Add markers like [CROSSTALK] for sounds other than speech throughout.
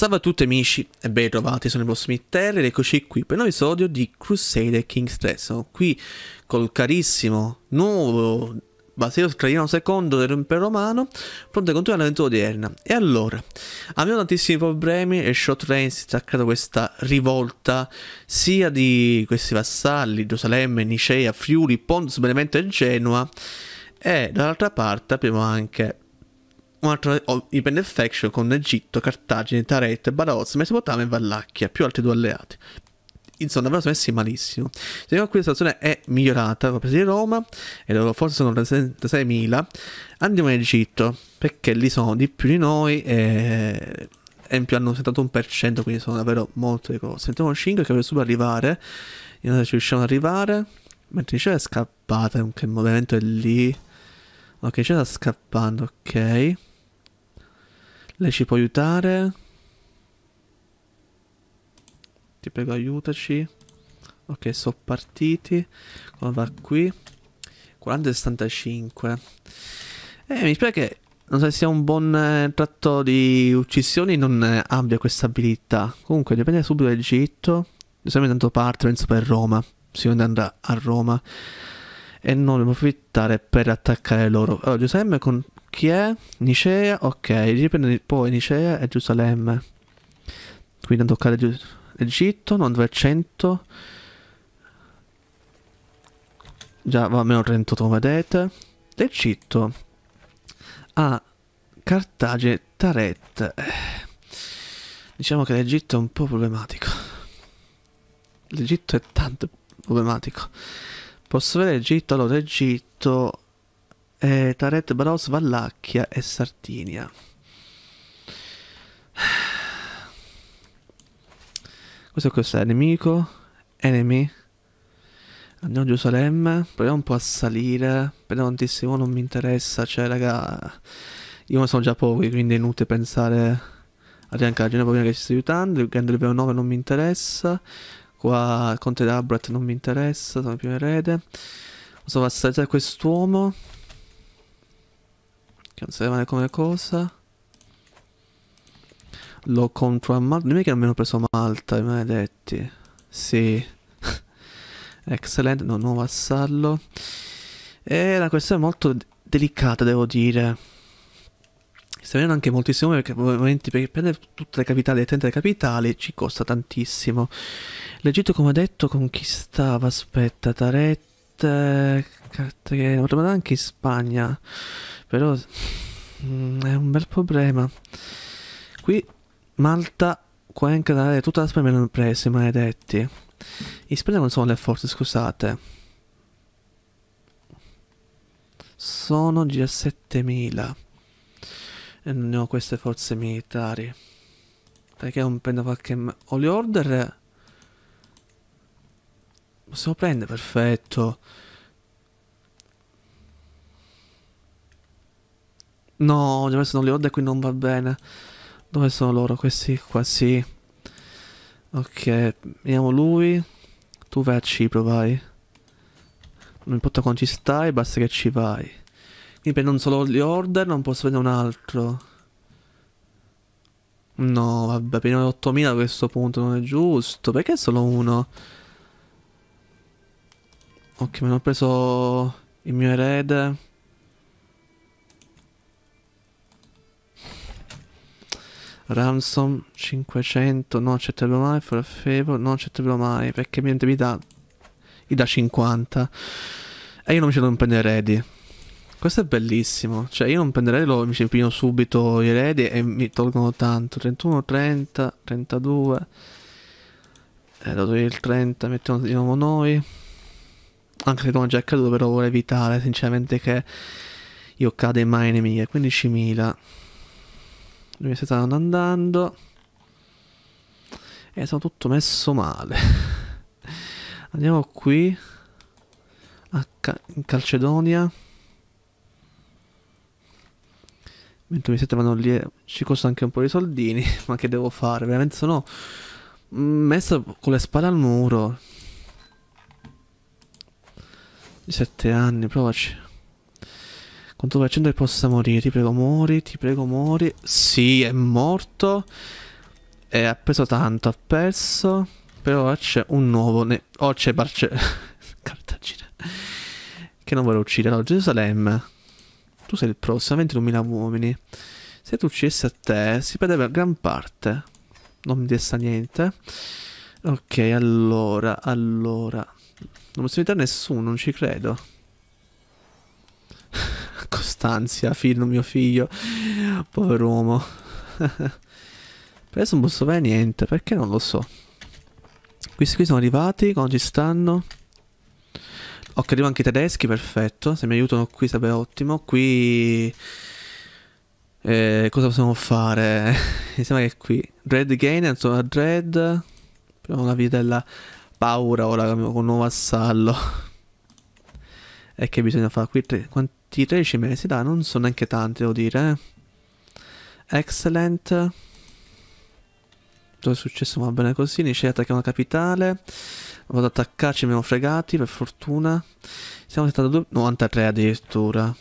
Salve a tutti amici e ben trovati, sono i prossimi Terre ed eccoci qui per un nuovo episodio di Crusader Kings 3 Sono qui col carissimo nuovo Basilio Traiano II dell'impero romano pronto a continuare l'avventura odierna E allora, abbiamo tantissimi problemi e Short Rain si è attaccata questa rivolta sia di questi vassalli, Gerusalemme, Nicea, Friuli, Pontus, Benevento e Genoa e dall'altra parte abbiamo anche un un'altra independent faction con Egitto, Cartagine, Taret, Baraoz, Mesopotamia e Vallacchia, più altri due alleati. Insomma, avevano messi malissimo. Sembra qui la situazione è migliorata la presa di Roma e loro forse sono 36.000. Andiamo in Egitto perché lì sono di più di noi e in più hanno 71%, quindi sono davvero molte cose. Sentiamo 5 che avrebbe subito arrivare. Io se ci riusciamo ad arrivare. Mentre c'è è scappata, che il movimento è lì. Ok, c'è sta scappando, ok. Lei ci può aiutare? Ti prego aiutaci. Ok, sono partiti. Come va qui? 40 e 65. Eh, mi spiace che non so se sia un buon eh, tratto di uccisioni non eh, abbia questa abilità. Comunque, dipende subito dall'Egitto. Siamo intanto parte, penso per Roma. Sicuramente andrà a Roma. E non dobbiamo approfittare per attaccare loro. Allora, Giuseppe con chi è? Nicea? Ok, riprende poi Nicea e Gerusalemme. Quindi a toccare Egitto, non 200. Già va meno 38 come vedete. L'Egitto. Ah, Cartagine, Taret. Diciamo che l'Egitto è un po' problematico. L'Egitto è tanto problematico. Posso vedere Egitto? Allora, Egitto eh, Taret Bros, Vallacchia e Sartinia. Questo cos'è? Nemico? Enemy? Andiamo a Gerusalemme, proviamo un po' a salire, Però tantissimo non mi interessa, cioè raga, io sono già pochi, quindi è inutile pensare a riancare Genova che ci sta aiutando, il grande livello 9 non mi interessa, qua Conte d'Abrat non mi interessa, sono il primo erede, posso passare a quest'uomo, che non serve come cosa. Lo contro a Malta. Dimmi che non mi hanno preso Malta, i maledetti. Sì. [LAUGHS] Excellent, no, nuovo assallo. E la questione è molto delicata, devo dire. Sta venendo anche moltissimo perché ovviamente perché prendere tutte le capitali e tentare le capitali ci costa tantissimo. L'Egitto, come detto, conquistava, aspetta, Taret, Cartagena, ma anche in Spagna però mm, è un bel problema. Qui Malta, qua in Canale, tutta la Spagna me l'hanno presa, maledetti. In Spagna non sono le forze, scusate. Sono 17.000. E non ne ho queste forze militari. Perché non prendo qualche... Ho le order... Possiamo prendere, perfetto. No, dove sono le orde qui non va bene. Dove sono loro? Questi qua, sì. Ok, vediamo lui. Tu vai a Cipro, vai. Non importa quando ci stai, basta che ci vai. Quindi prendo solo le order, non posso prendere un altro. No, vabbè, prima 8000 a questo punto non è giusto. Perché solo uno? Ok, mi hanno preso il mio erede. Ransom 500, non accetterlo mai, for favor, non accetterlo mai, perché mi dà, mi da 50. E io non mi ci non prendere ready. Questo è bellissimo, cioè io non prenderei lo, mi ci impino subito i ready e mi tolgono tanto, 31, 30, 32, eh, dato il 30 mettiamo di nuovo noi, anche se non è già accaduto però vorrei evitare sinceramente che io cade mai mani nemiche, 15.000 dove si stanno andando e sono tutto messo male [LAUGHS] andiamo qui Ca in Calcedonia mentre mi siete vanno lì ci costa anche un po' di soldini [LAUGHS] ma che devo fare veramente sono messo con le spalle al muro 17 anni provaci quanto per cento che possa morire? Ti prego, muori, ti prego, muori. Sì, è morto. E ha preso tanto, ha perso. Però ora c'è un nuovo... Ne- oh, c'è Barce... [LAUGHS] Cartagine. Che non vuole uccidere. No, Gerusalemme. Tu sei il prossimo, 21.000 uomini. Se tu uccidessi a te, si perdeva gran parte. Non mi desta niente. Ok, allora, allora. Non posso invitare nessuno, non ci credo. Costanzia, figlio mio figlio. Povero uomo. Adesso non posso fare niente, perché non lo so. Questi qui sono arrivati, come ci stanno? Ok, arrivano anche i tedeschi, perfetto. Se mi aiutano qui sarebbe ottimo. Qui... Eh, cosa possiamo fare? [LAUGHS] mi sembra che qui... dread Gain, insomma, Red... Proviamo la vita della paura ora con un nuovo assallo. [LAUGHS] E che bisogna fare qui? Tre, quanti? di 13 mesi, dai, non sono neanche tanti, devo dire. Eh. Excellent. Dove è successo? Va bene così. Nicea attacca una capitale. Vado ad attaccarci, abbiamo fregati, per fortuna. Siamo 72... 93 addirittura.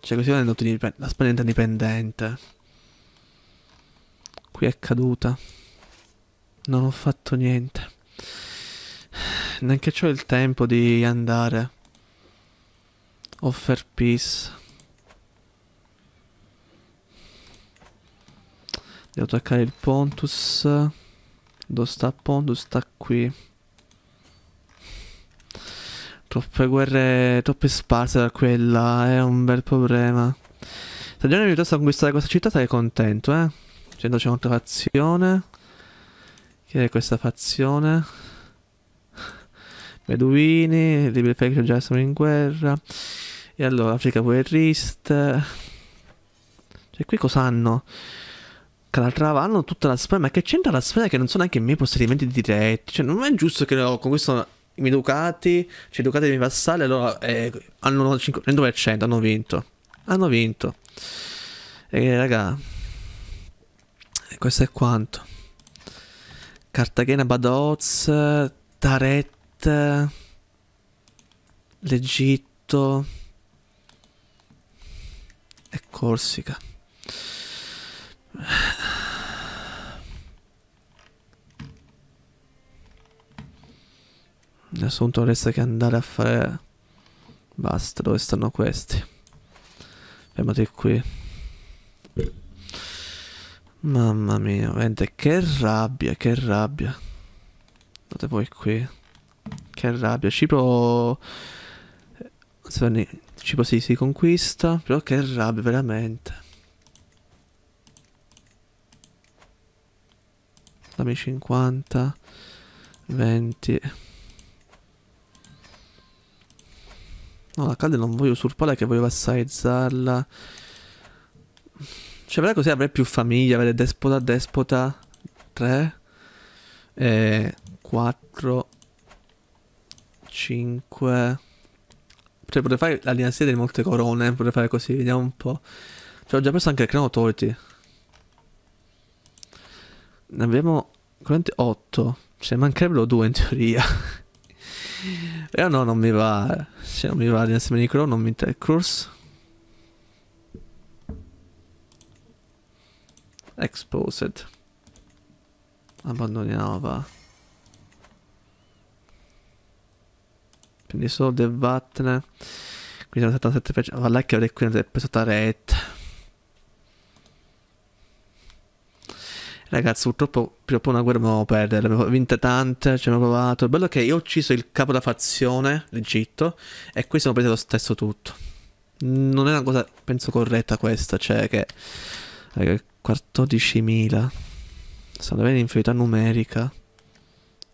Cioè così non ottenere la Spagna indipendente. Qui è caduta. Non ho fatto niente neanche ho il tempo di andare. Offer peace. Devo attaccare il Pontus. Dove sta Pontus? Sta qui. Troppe guerre, troppe sparse da quella, è un bel problema. Se Gianni mi aiutasse a conquistare questa città sarei contento, eh. C'è un'altra fazione. Che è questa fazione? Beduini, Libri Fake già sono in guerra. E allora, Africa guerrista. Cioè, qui cosa hanno? Calatrava hanno tutta la sfera, ma che c'entra la sfera che non sono neanche i miei possedimenti diretti? Cioè, non è giusto che con questo i miei ducati, cioè i ducati dei miei vassali, allora eh, hanno il 100% hanno vinto. Hanno vinto. E raga, questo è quanto. Cartagena, Badoz, Taret, l'Egitto e Corsica. L'assunto resta che andare a fare... Basta, dove stanno questi? Fermati qui. Mamma mia, veramente che rabbia, che rabbia. Andate voi qui. Che rabbia. Cipro... Eh, Cipro sì, si conquista. Però che rabbia, veramente. Dammi 50. 20. No, la calde non voglio usurpare che voglio vassalizzarla. Cioè, però così avrei più famiglia, avere despota, despota 3 e 4 5. Cioè, potrei fare la dinastia delle molte corone. Potrei fare così, vediamo un po'. Cioè, ho già preso anche il Crown Authority. Ne abbiamo 8. Cioè, mancherebbero due in teoria. [LAUGHS] Però no, non mi va. Cioè, non mi va la dinastia di Crown, non mi interessa. Curse. Exposed. Abbandoniamo, va. quindi solo The Vatn quindi sono 77% va là che avrei qui preso Taret ragazzi purtroppo prima o poi una guerra mi dobbiamo perdere abbiamo vinto tante ci abbiamo provato il bello è che io ho ucciso il capo della fazione l'Egitto e qui siamo presi lo stesso tutto non è una cosa penso corretta questa cioè che 14.000 stanno avendo inferiorità numerica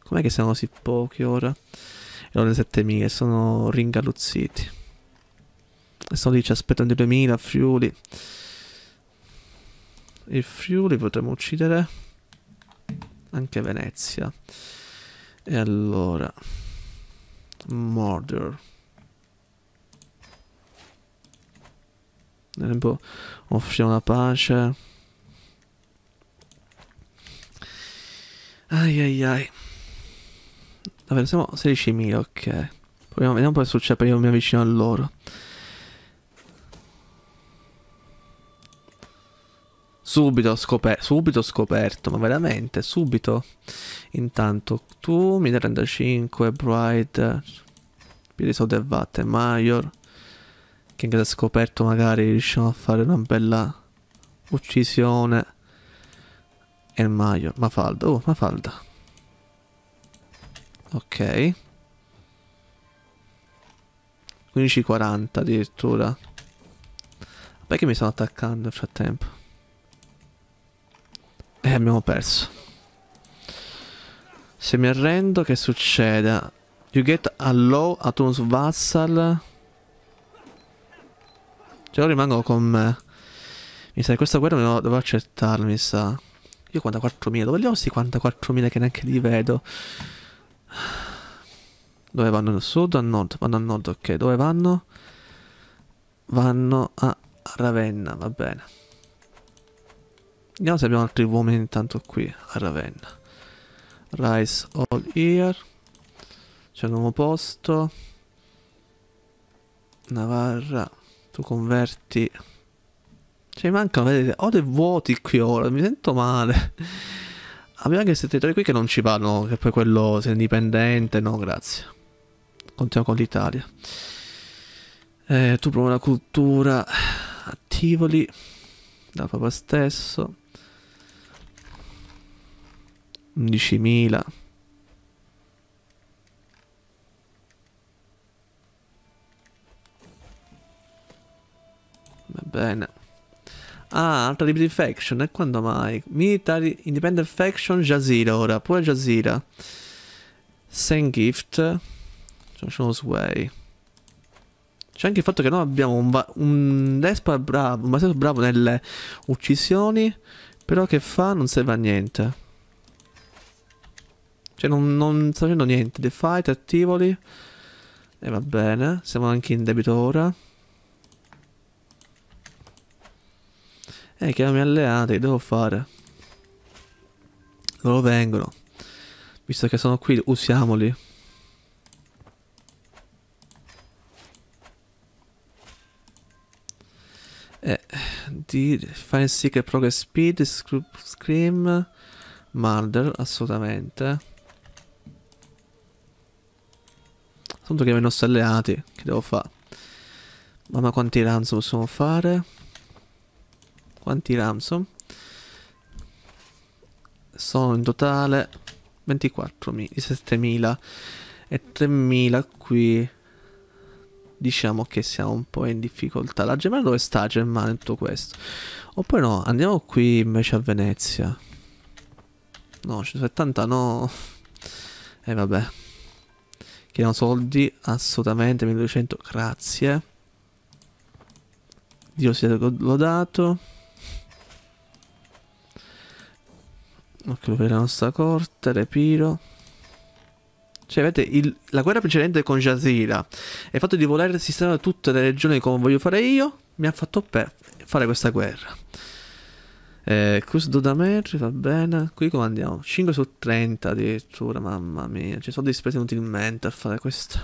com'è che siamo così pochi ora erano le 7000 sono ringaluzziti e sono lì ci aspettano i 2000 Friuli e Friuli potremmo uccidere anche Venezia e allora Mordor nel tempo offriamo la pace ai ai ai Vabbè, siamo 16.000, ok. Proviamo, vediamo cosa succede perché io mi avvicino a loro. Subito scoperto, subito scoperto, ma veramente, subito. Intanto, tu, 1035, Bright, Pierisolde e Vatte, Major, che anche se scoperto magari riusciamo a fare una bella uccisione. E il Major, Mafalda, oh, Mafalda. Ok. 15.40 addirittura. Perché mi stanno attaccando nel frattempo? E eh, abbiamo perso. Se mi arrendo, che succede? You get a low Atom's Vassal. Cioè, rimango con me. Mi sa che questa guerra devo, devo accettarla, mi sa. Io 44.000, dove li ho questi 44.000 che neanche li vedo? Dove vanno? nel sud o al nord? Vanno al nord, ok. Dove vanno? Vanno a Ravenna, va bene. Vediamo se abbiamo altri uomini intanto qui a Ravenna. Rise all here. C'è un nuovo posto. Navarra, tu converti. Cioè, mancano, vedete, ho dei vuoti qui ora, mi sento male. Abbiamo anche questi territori qui che non ci vanno, che poi quello sei indipendente, no grazie. Continuiamo con l'Italia. Eh, tu promuovi la cultura attivoli, Tivoli, da Papa stesso. 11.000. Va bene. Ah, altra di Faction, e quando mai? Military Independent Faction Jazira ora, pure Jazira. Send Gift. Facciamo Sway. C'è anche il fatto che noi abbiamo un, un Despa bravo, un Basetto bravo nelle uccisioni, però che fa non serve a niente. Cioè non, non sta facendo niente. The Fight, attivoli. E va bene, siamo anche in debito ora. Eh, chiamami alleati, devo fare. Loro vengono. Visto che sono qui, usiamoli. Eh, di Fine Secret Progress Speed, Scream, Murder, assolutamente. Tanto che i nostri alleati, che devo fare? Mamma quanti ransom possiamo fare? quanti Ramson? Sono in totale 24.000, 17.000 e 3.000 qui. Diciamo che siamo un po' in difficoltà. La Germania dove sta Germania tutto questo? Oppure no, andiamo qui invece a Venezia. No, 170 no. E [LAUGHS] eh, vabbè. Chiediamo soldi, assolutamente, 1200, grazie. Dio sia lodato. Ok, per la nostra corte, Repiro. Cioè, vedete, il, la guerra precedente con Jazira e il fatto di voler sistemare tutte le regioni come voglio fare io mi ha fatto per fare questa guerra. Eh, Dodamer, va bene. Qui come andiamo? 5 su 30 addirittura, mamma mia. Ci cioè, sono dispresi inutilmente a fare questo.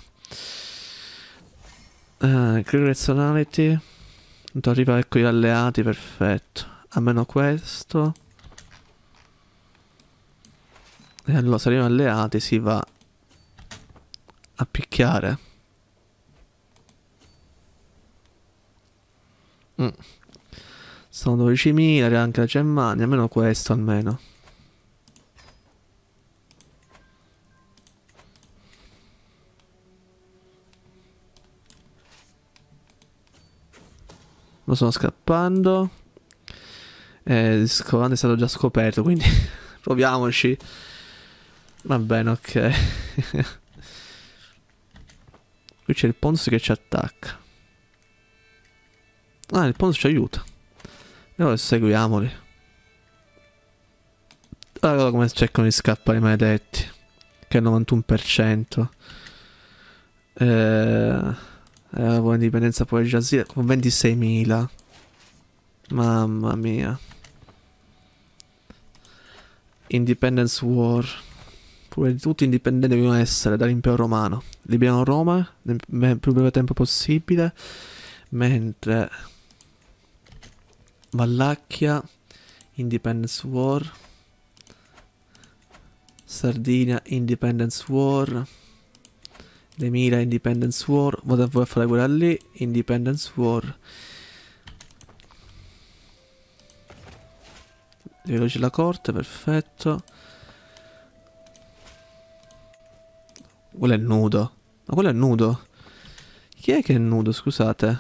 Eh, Crew Razionality. Non arriva ecco gli alleati, perfetto. A meno questo. E eh, allora saremo alleati, si va a picchiare. Mm. Sono 12.000, anche la Germania, almeno questo almeno. Lo sono scappando. Eh, il scovante è stato già scoperto, quindi [LAUGHS] proviamoci. Va bene, ok. Qui c'è il Pons che ci attacca. Ah, il Pons ci aiuta. E seguiamoli. Allora come cercano di scappare i maledetti. Che è il 91%. Eh, eh, buona indipendenza poi Jazira con 26.000. Mamma mia. Independence War pure di tutti indipendenti devono essere dall'impero romano. Liberiamo Roma nel più breve tempo possibile, mentre Vallacchia, Independence War, Sardinia, Independence War, Demira, Independence War, vado a fare quella lì, Independence War. Veloce la corte, perfetto. Quello è nudo. Ma quello è nudo. Chi è che è nudo, scusate?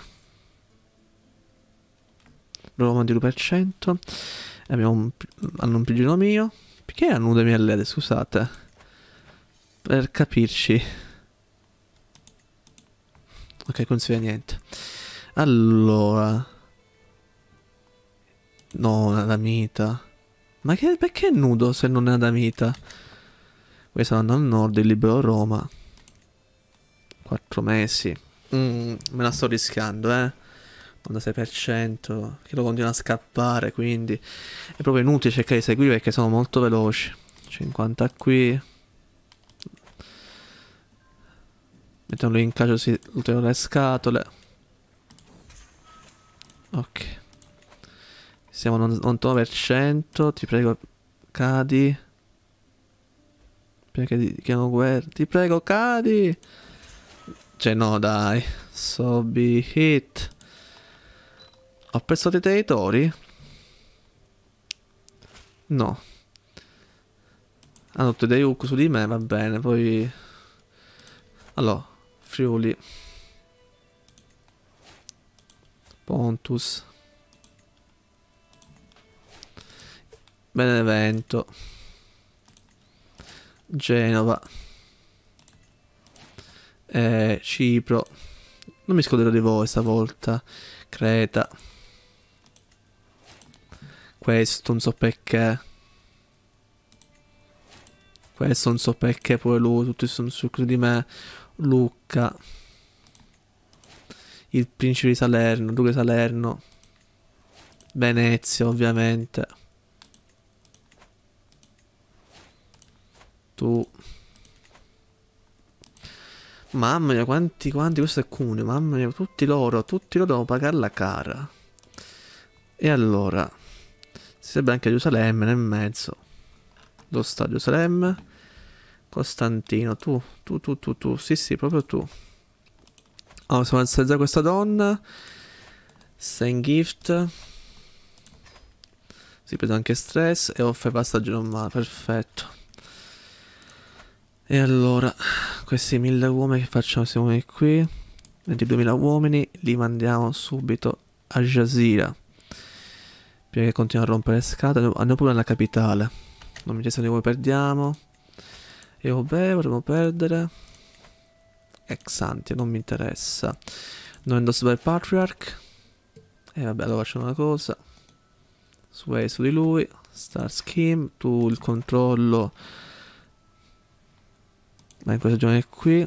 Roma di per 100. Abbiamo un, hanno un prigiono mio. Perché è nudo i miei lede, scusate? Per capirci. Ok, consiglia niente. Allora... No, una damita. Ma che, perché è nudo se non è una damita? Questo andando al nord, il libero Roma. Quattro mesi. Mm, me la sto rischiando, eh. 96% che lo continua a scappare quindi è proprio inutile cercare di seguire perché sono molto veloci 50 qui mettendolo in caso si ulteriore scatole ok siamo al 99% ti prego cadi coppia che chiama guerra. Ti prego, cadi. Cioè, no, dai. So be hit. Ho perso dei territori? No. Hanno tutti dei hook su di me, va bene, poi... Allora, Friuli. Pontus. Benevento. Genova, eh, Cipro, non mi scorderò di voi stavolta, Creta, questo non so perché, questo non so perché Poi lui, tutti sono su di me, Lucca, il principe di Salerno, duca di Salerno, Venezia ovviamente. tu Mamma mia, quanti, quanti, questo è Cuneo, mamma mia, tutti loro, tutti loro devono pagarla cara. E allora, si sarebbe anche Gerusalemme nel mezzo. Lo sta Gerusalemme? Costantino, tu, tu, tu, tu, tu, sì, sì, proprio tu. Allora, possiamo alzare questa donna. Send gift. Si prende anche stress e offre passaggio normale, perfetto. E allora, questi 1000 uomini che facciamo? Siamo qui, 22.000 uomini, li mandiamo subito a Jazira. Prima che continuino a rompere le scatole, andiamo pure nella capitale. Non mi chiesto di come perdiamo. E beh, vorremmo perdere. Exante, non mi interessa. Non indosso by Patriarch. E vabbè, allora facciamo una cosa. Sway su di lui. Star Scheme, tu il controllo ma in questa stagione qui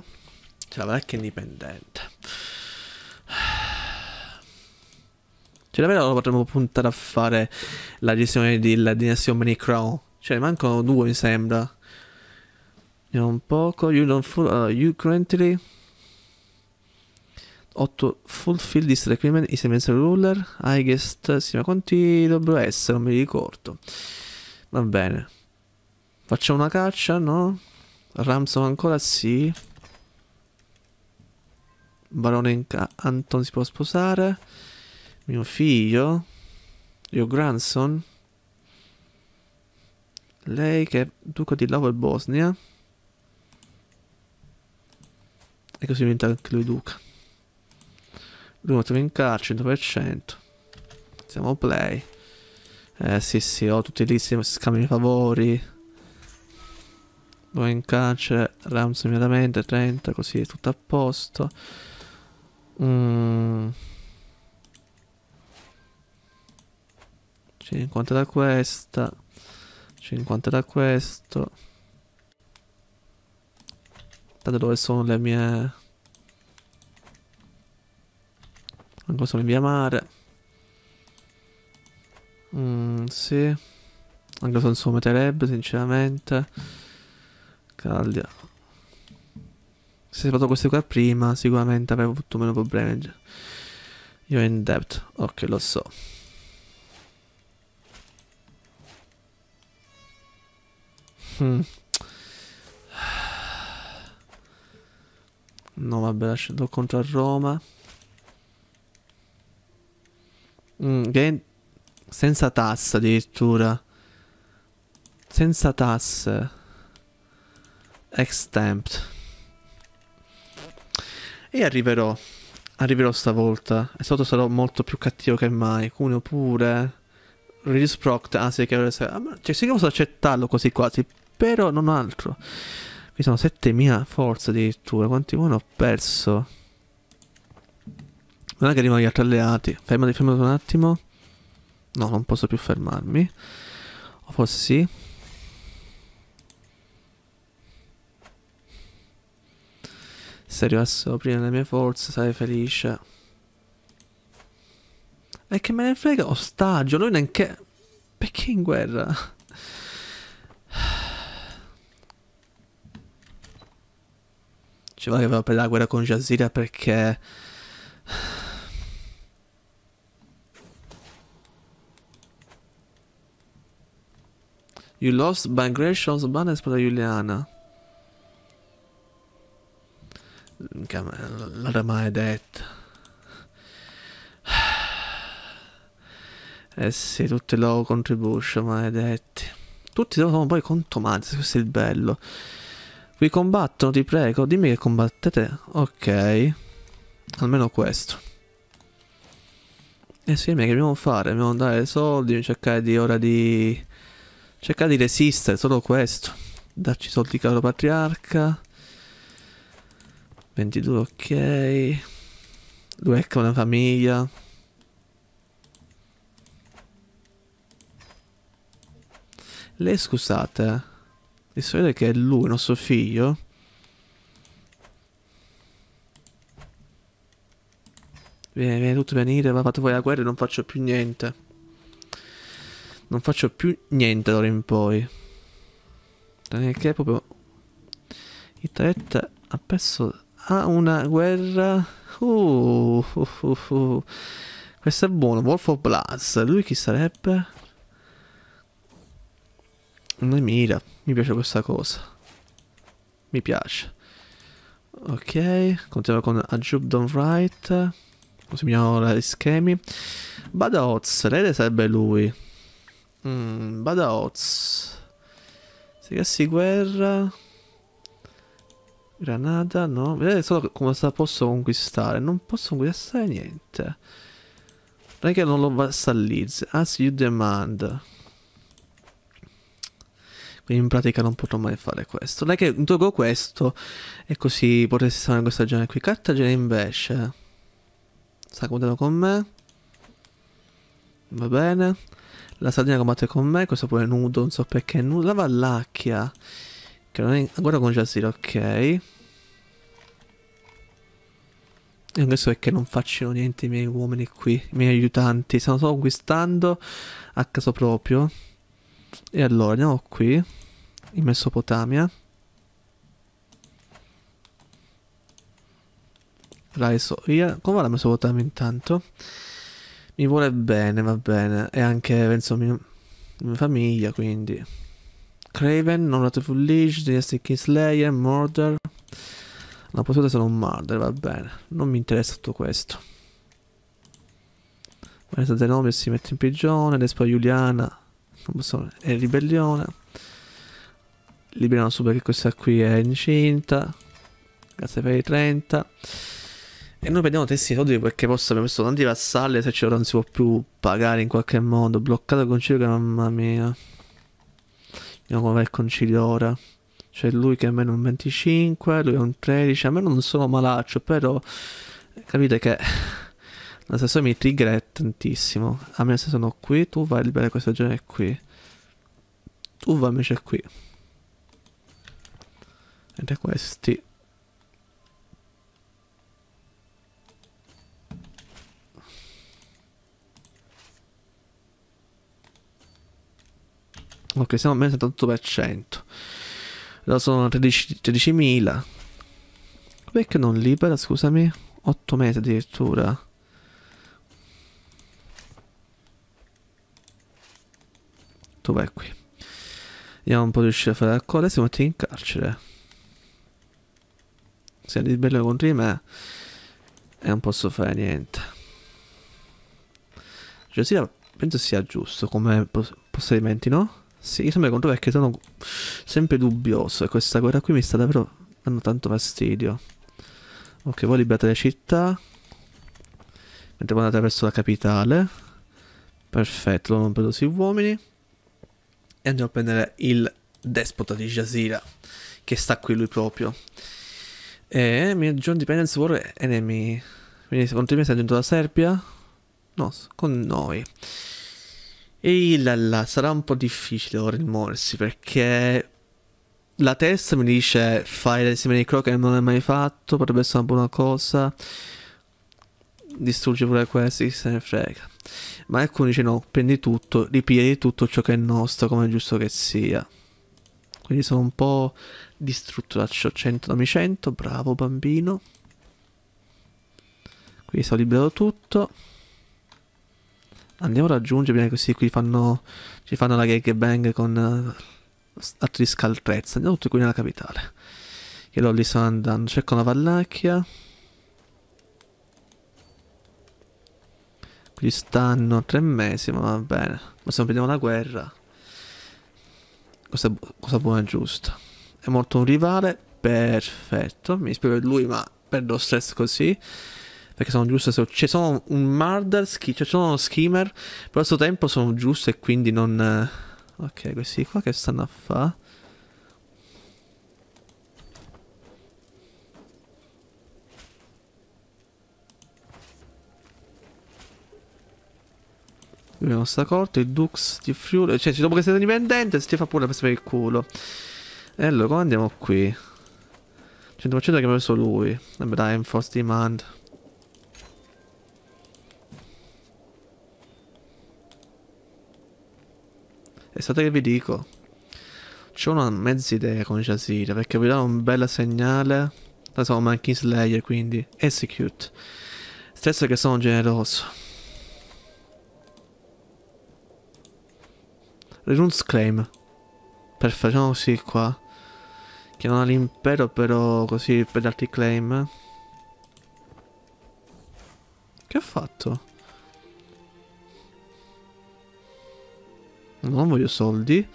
c'è la vecchia indipendente [SIGHS] cioè davvero potremmo puntare a fare la gestione della dinastia Mini Crown cioè mancano due mi sembra Vediamo un poco you don't full, uh, you currently 8 fulfill this requirement is immense ruler I guess uh, sì ma quanti dovrebbero essere non mi ricordo va bene facciamo una caccia no Ramson ancora sì. Barone Anton si può sposare. Mio figlio. Io grandson. Lei che è duca di Lavo e Bosnia. E così diventa anche lui duca. Lui lo trovo in carcere 100%. Siamo play. Eh sì sì, ho tutti lì, scambiano i favori. Due boh, in carcere, Rams immediatamente, 30, così è tutto a posto. Mm. 50 da questa, 50 da questo. Guardate dove sono le mie... Ancora sono in via mare. Mm, sì. Anche se non so metterebbe, sinceramente. Caldia. Se ho fatto queste qua prima, sicuramente avevo avuto meno problemi Io in debt. Ok, lo so. Hmm. No, vabbè, lasciato contro a Roma. Mm, game senza tasse, addirittura. Senza tasse. Extempt. E arriverò. Arriverò stavolta. E sotto sarò molto più cattivo che mai. Cuneo pure. Release proct. Ah sì, che ora... Ah, cioè, sì posso accettarlo così quasi. Però non altro. Qui sono 7000 forze addirittura. Quanti uno ho perso? Non è che arrivano gli altri alleati. Fermati, fermati un attimo. No, non posso più fermarmi. O forse sì. Se arrivassero prima delle mie forze sarei felice. E che me ne frega ostaggio, noi neanche... Perché in guerra? Ci vuole che vado per la guerra con Jazira perché... You lost Bangration's ban e spada Juliana l'ormai è detta. Eh sì, tutti i loro contribution, maledetti. Tutti sono poi contomati, questo è il bello. Vi combattono, ti prego, dimmi che combattete. Ok. Almeno questo. eh sì, ma che dobbiamo fare? Dobbiamo dare soldi, cercare di ora di... Cercare di resistere, solo questo. Darci soldi, caro patriarca. 22 ok lui con ecco, la famiglia lei scusate eh. di solito che è lui il nostro figlio viene, viene tutto venire va fatto voi la guerra e non faccio più niente non faccio più niente d'ora in poi che è proprio Itaetta ha perso a una guerra. Uh, uh, uh, uh, uh. Questo è buono. Wolf of Blast. Lui chi sarebbe? mira. Mi piace questa cosa. Mi piace. Ok. Continuiamo con A Job Don't Right. Seguiamo ora gli schemi. Badaoz. Rede sarebbe lui. Mm, Badaoz. Se cassi guerra. Granada, no. Vedete solo come la posso conquistare. Non posso conquistare niente. Non è che non lo vassallizzi. As you demand. Quindi in pratica non potrò mai fare questo. Non è che tolgo questo e così potresti stare in questa zona qui. Cartagena invece. Sta combattendo con me. Va bene. La sardina combatte con me. Questo poi è nudo. Non so perché è nudo. La Vallacchia. Che non è ancora con Jazira, ok. E adesso è che non facciano niente i miei uomini qui, i miei aiutanti. Stanno solo acquistando a caso proprio. E allora andiamo qui, in Mesopotamia. Raiso, io, come va la Mesopotamia intanto? Mi vuole bene, va bene. E anche, penso, mia, mia famiglia, quindi... Craven, non Rat of Leash, Dynasty Kingslayer, Murder. No, potete solo un Murder, va bene. Non mi interessa tutto questo. Vanessa Denomio si mette in prigione, Despa Giuliana è in ribellione. Liberano subito che questa qui è incinta. Grazie per i 30. E noi perdiamo testi soldi perché posso abbiamo messo tanti vassalli se ci ora non si può più pagare in qualche modo. Bloccato il concilio, mamma mia. Andiamo come va il concilio ora. C'è lui che è meno un 25, lui è un 13. A me non sono malaccio, però capite che l'assessore mi trigger è tantissimo. A me se sono qui, tu vai a liberare questa genere qui. Tu vai invece qui. Mentre questi ok siamo almeno meno 78% allora sono 13.000 perché non libera scusami 8 mesi addirittura tu vai qui vediamo un po' riuscire a fare la coda siamo metti in carcere se ribello contro di me e eh, non posso fare niente cioè sia, penso sia giusto come possedimenti, no? Sì, io sempre conto perché sono sempre dubbioso e questa guerra qui mi sta davvero dando tanto fastidio. Ok, voi liberate le città. Mentre voi andate verso la capitale. Perfetto, non vedo sui uomini. E andiamo a prendere il despota di Jazira, che sta qui lui proprio. E mi John Dependence War Enemy. Quindi secondo me sta dentro la Serbia? No, con noi. Ehi là là, sarà un po' difficile ora rimuoversi perché la testa mi dice fare l'esame di Croc che non l'hai mai fatto, potrebbe essere una buona cosa. Distrugge pure questi, chi se ne frega. Ma alcuni dice no, prendi tutto, ripigliati tutto ciò che è nostro, come è giusto che sia. Quindi sono un po' distrutto da ciò 100 dammi 100, bravo bambino. Quindi sono liberato tutto. Andiamo a raggiungerli così qui fanno, ci fanno la gag bang con uh, eh, altri scaltrezza. Andiamo tutti qui nella capitale. Che loro lì stanno andando. Cerco una vallacchia. Qui stanno tre mesi, ma va bene. Ma se non vediamo la guerra... Cosa, cosa buona e giusta. È morto un rivale. Perfetto. Mi spiego lui, ma perdo stress così perché sono giuste, ci cioè, sono un murder, schi- cioè sono skimmer, però al suo tempo sono giuste e quindi non... Eh, ok, questi qua che stanno a fare? Abbiamo sta corte, il Dux di Friuli. Cioè, cioè, dopo che sei dipendente, si ti fa pure la per il culo. E allora, come andiamo qui? 100% che mi ha preso lui. Vabbè, dai, Enforce Demand. E state che vi dico. C'ho una mezza idea con Jazeera perché vi dà un bel segnale. Da sono Monkey Slayer quindi. Execute. Stesso che sono generoso. Renounce claim. Per facciamo così qua. Che non ha l'impero però così per darti claim. Che ho fatto? non voglio soldi.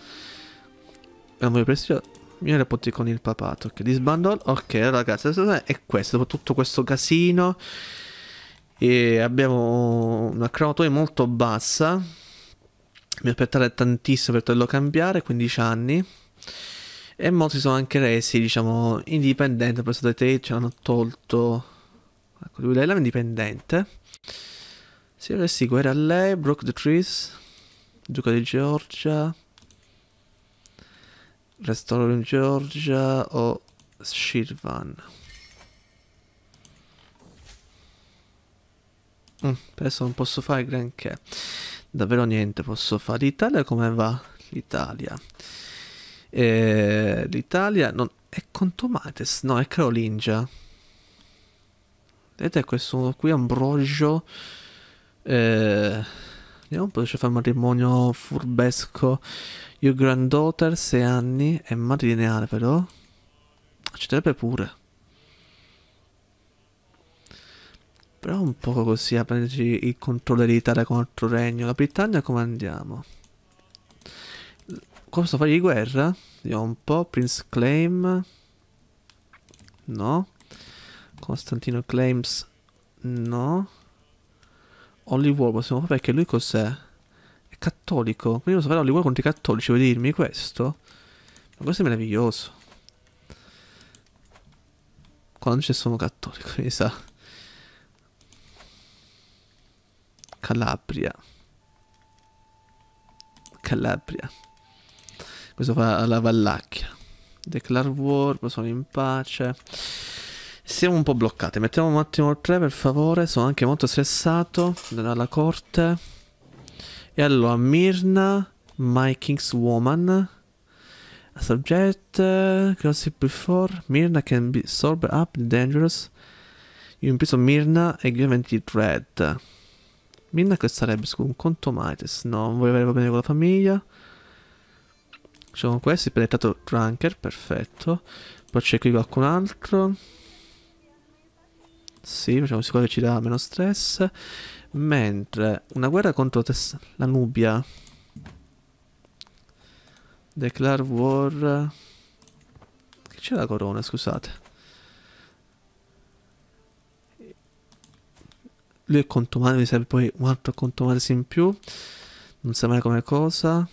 Non voglio prestigio. Cioè, I miei rapporti con il papato. Ok, disbandol. Ok, ragazzi, è questo. Dopo tutto questo casino. E abbiamo una cromatoia molto bassa. Mi aspettare tantissimo per poterlo cambiare. 15 anni. E molti sono anche resi, diciamo, indipendenti. Per da te ce l'hanno tolto. Ecco, lui è l'aveva indipendente. Si resti guerra a lei. Broke the trees. Duca di Georgia. Restauro in Georgia o Shirvan. Mm, adesso non posso fare granché. Davvero niente posso fare. L'Italia come va? L'Italia. Eh, L'Italia non... è con Tomates, no, è Carolingia. Vedete questo qui, Ambrogio. Eh un po' potesse fare un matrimonio furbesco. Your granddaughter, 6 anni, è matrilineare però. Accetterebbe pure. Però un po' così a prenderci il controllo dell'Italia contro il regno. La Britannia come andiamo? Cosa di guerra? Vediamo un po'. Prince Claim. No. Costantino Claims. No. Holy War possiamo fare perché lui cos'è? È cattolico. Quindi posso fare Holy War contro i cattolici, vuoi dirmi questo? Ma questo è meraviglioso. Quando non c'è solo cattolico, [LAUGHS] mi sa. Calabria. Calabria. Questo fa la vallacchia. Declare war, sono in pace. Siamo un po' bloccati. Mettiamo un attimo il 3 per favore. Sono anche molto stressato dalla corte. E allora Mirna, My King's Woman. A subject, uh, gossip before. Mirna can be sober up, dangerous. Io ho Mirna e ovviamente Dread. Mirna che sarebbe? Scusa, un conto Mites. No, non vuoi voleva bene con la famiglia. Facciamo questo, il preletato Drunker, perfetto. Poi c'è qui qualcun altro. Sì, facciamo sicuro che ci dà meno stress. Mentre una guerra contro Tess la Nubia. Declare war. Che c'è la corona, scusate. Lui è conto mi serve poi un altro conto in più. Non sa mai come cosa.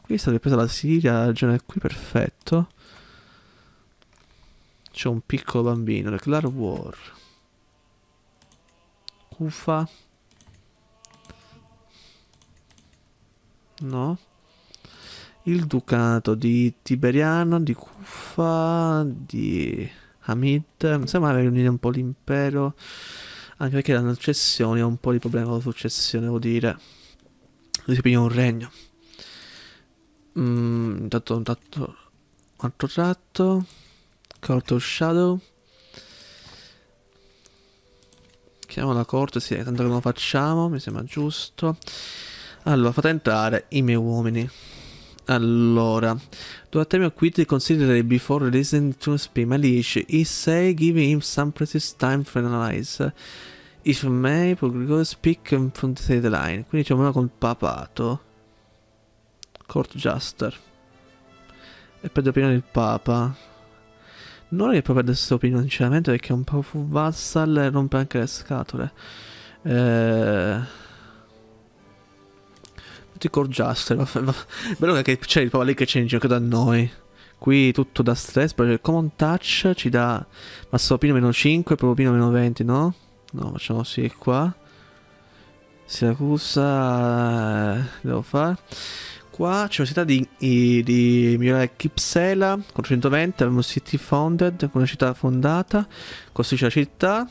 Qui è stata ripresa la Siria, la regione qui, perfetto. C'è un piccolo bambino, Declare War. Ufa. No. Il ducato di Tiberiano, di Cufa, di Hamid. Mi sembra riunire un po' l'impero. Anche perché la successione ha un po' di problema con la successione, devo dire. Si prende un regno. Mm, intanto un tratto. Un altro tratto. Court of Shadow. Chiamo la corte, sì, tanto che non lo facciamo, mi sembra giusto. Allora, fate entrare i miei uomini. Allora, durante il mio quid considerate before releasing to speed Malish, he say give him some precious time for analyze. If may, go speak from the line. Quindi c'è una col papato. Court Juster. E per opinione il papa. Non è proprio adesso opinione, sinceramente, perché un po' Vassal rompe anche le scatole. Eh... Tutti corgiastero. Bello che c'è il lì che c'è in gioco da noi. Qui tutto da stress, perché il common touch ci dà massopino meno 5, propino meno 20, no? No, facciamo sì qua. Siracusa... Eh, devo fare qua c'è una città di, di, di migliorare Kipsela con 120 abbiamo City Founded con una città fondata costruisce la città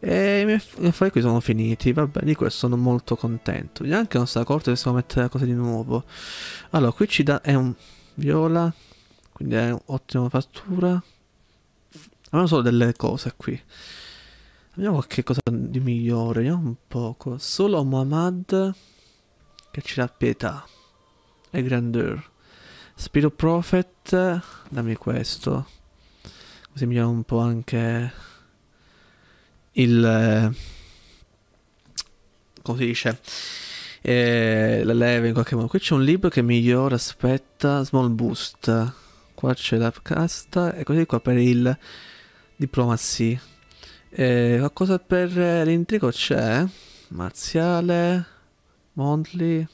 e i miei affari qui sono finiti vabbè di questo sono molto contento neanche non sta accorto che stiamo la cosa di nuovo allora qui ci dà è un viola quindi è un'ottima fattura abbiamo solo delle cose qui vediamo qualche cosa di migliore vediamo un poco solo Muhammad che ci dà pietà e grandeur. Spiro Prophet, dammi questo, così migliora un po' anche il... Eh, come si dice? Eh, la leva in qualche modo. Qui c'è un libro che migliora, aspetta, Small Boost. Qua c'è la casta e così qua per il Diplomacy. Eh, qualcosa per l'intrigo c'è? Marziale, Mondly,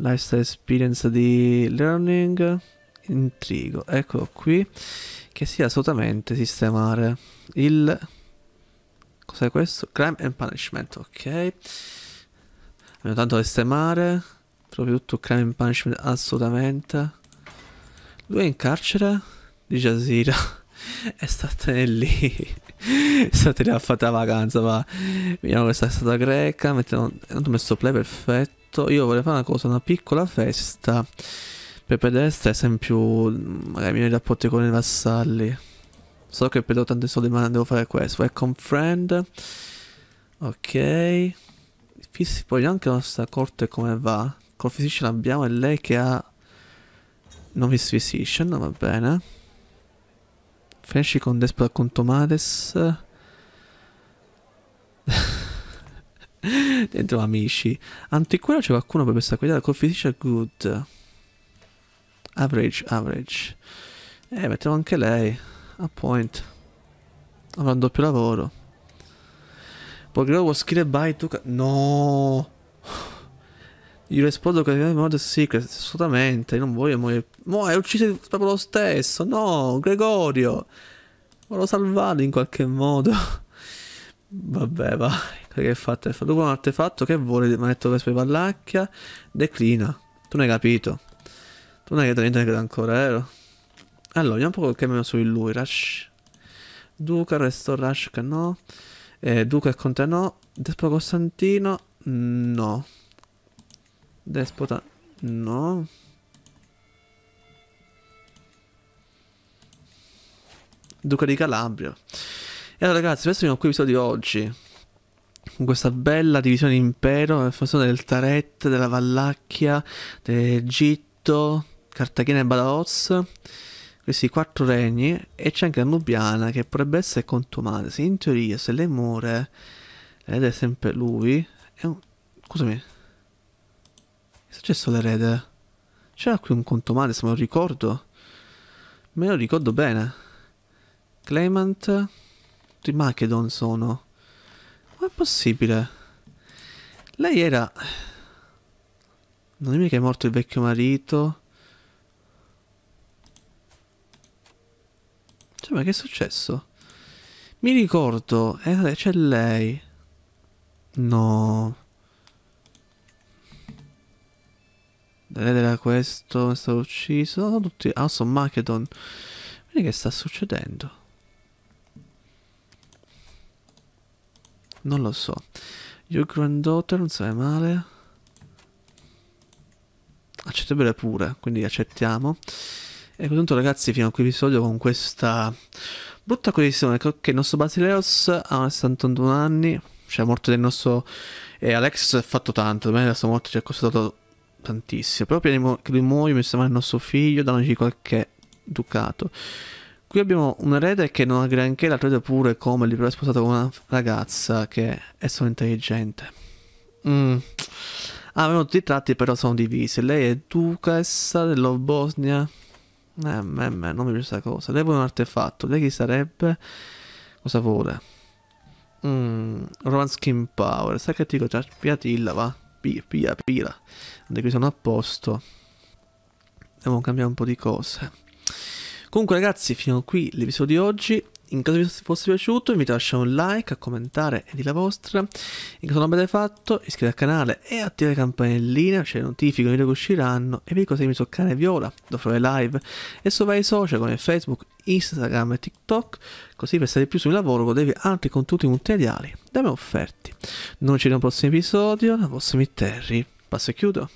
Lifestyle Experience di Learning Intrigo, eccolo qui, che sia assolutamente sistemare il... Cos'è questo? Crime and Punishment, ok. Abbiamo tanto da sistemare, proprio tutto Crime and Punishment assolutamente. Lui è in carcere di Jazeera [LAUGHS] è state lì. [LAUGHS] state lì a fare la vacanza, ma vediamo questa è stata greca. Mettiamo... Ho messo play perfetto fatto, io vorrei fare una cosa, una piccola festa per prendere stress in più magari i miei rapporti con i vassalli. So che perdo tanti soldi, ma devo fare questo. Ecco un friend. Ok. Fissi, poi anche la nostra corte come va. Col physician abbiamo e lei che ha... Non miss physician, va bene. Finisci con Despot a conto Mades. [LAUGHS] [LAUGHS] Dentro amici. Antiquario c'è qualcuno per questa qualità. Coefficient good. Average, average. Eh, mettiamo anche lei. A point. Avrà un doppio lavoro. Pogrado was killed by two... No! Io rispondo che è modo secret, assolutamente, non voglio morire. Mo' è ucciso proprio lo stesso, no, Gregorio! Volevo salvarlo in qualche modo. Vabbè, vai. Che hai fatto? Hai fatto un artefatto che vuole mi ha detto Vespa Pallacchia. Declina. Tu non hai capito. Tu non hai capito niente ancora, vero? Allora, vediamo un po' che meno su lui. Rush. Duca, resto Rush che no. Eh, Duca e Conte no. Despota Costantino. No. Despota. No. Duca di Calabria. E allora ragazzi, questo è il nostro episodio di oggi. Con questa bella divisione impero, la funzione del Taret, della Vallacchia, dell'Egitto, Cartagena e Badaoz. Questi quattro regni. E c'è anche la Nubiana che potrebbe essere contumacia. In teoria, se lei muore, ed è sempre lui... È un... Scusami. Che è successo all'erede? C'era qui un contumacia, se me lo ricordo. Me lo ricordo bene. Clement tutti Macedon sono. Ma è possibile? Lei era... Non è mica è morto il vecchio marito. Cioè, ma che è successo? Mi ricordo, eh, c'è lei. No. Era questo, è stato ucciso. Sono tutti... Ah, sono Macedon. Vedi che sta succedendo. Non lo so. Your granddaughter, non sarebbe male. Accettabile pure, quindi accettiamo. E con tutto ragazzi, fino a qui episodio con questa brutta connessione che il nostro Basileos ha 61 anni, cioè morto del nostro... E Alex ha fatto tanto, me la sua morte ci ha costato tantissimo. Proprio che lui muoia mi sembra il nostro figlio, dandoci qualche ducato. Qui abbiamo un erede che non ha granché, la crede pure come libro è sposato con una ragazza che è solo intelligente. Mm. Avevano ah, tutti i tratti, però sono divisi. Lei è duchessa della Bosnia. Eh, eh, non mi piace questa cosa. Lei vuole un artefatto. Lei chi sarebbe? Cosa vuole? Mm. Skin Power. Sai che ti dico? Già, piatilla, va. Pia, pia, pia. Quindi qui sono a posto. Devo cambiare un po' di cose. Comunque ragazzi, fino a qui l'episodio di oggi. In caso vi fosse piaciuto, invito a lasciare un like, a commentare e di la vostra. In caso non l'abbiate fatto, iscrivetevi al canale e attivate la campanellina, c'è cioè le notifiche, i video che usciranno. E vi ricordo di sul canale Viola, dove fare live e su vari social come Facebook, Instagram e TikTok. Così per stare più sul lavoro godevi altri contenuti multimediali da me offerti. Noi ci vediamo al prossimo episodio, La vostro Mitterri. Passo e chiudo.